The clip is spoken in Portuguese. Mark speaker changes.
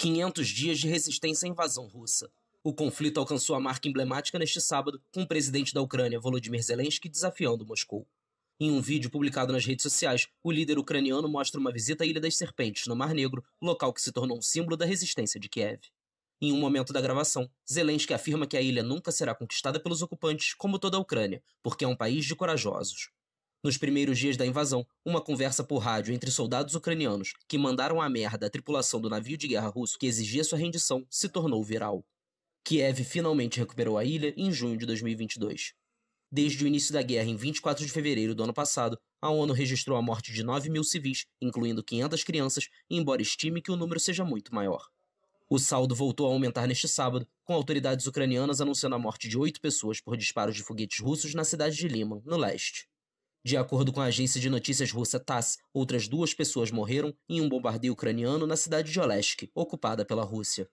Speaker 1: 500 dias de resistência à invasão russa. O conflito alcançou a marca emblemática neste sábado, com o presidente da Ucrânia, Volodymyr Zelensky, desafiando Moscou. Em um vídeo publicado nas redes sociais, o líder ucraniano mostra uma visita à Ilha das Serpentes, no Mar Negro, local que se tornou um símbolo da resistência de Kiev. Em um momento da gravação, Zelensky afirma que a ilha nunca será conquistada pelos ocupantes, como toda a Ucrânia, porque é um país de corajosos. Nos primeiros dias da invasão, uma conversa por rádio entre soldados ucranianos que mandaram a merda à tripulação do navio de guerra russo que exigia sua rendição se tornou viral. Kiev finalmente recuperou a ilha em junho de 2022. Desde o início da guerra, em 24 de fevereiro do ano passado, a ONU registrou a morte de 9 mil civis, incluindo 500 crianças, embora estime que o número seja muito maior. O saldo voltou a aumentar neste sábado, com autoridades ucranianas anunciando a morte de oito pessoas por disparos de foguetes russos na cidade de Lima, no leste. De acordo com a agência de notícias russa TASS, outras duas pessoas morreram em um bombardeio ucraniano na cidade de Olesk, ocupada pela Rússia.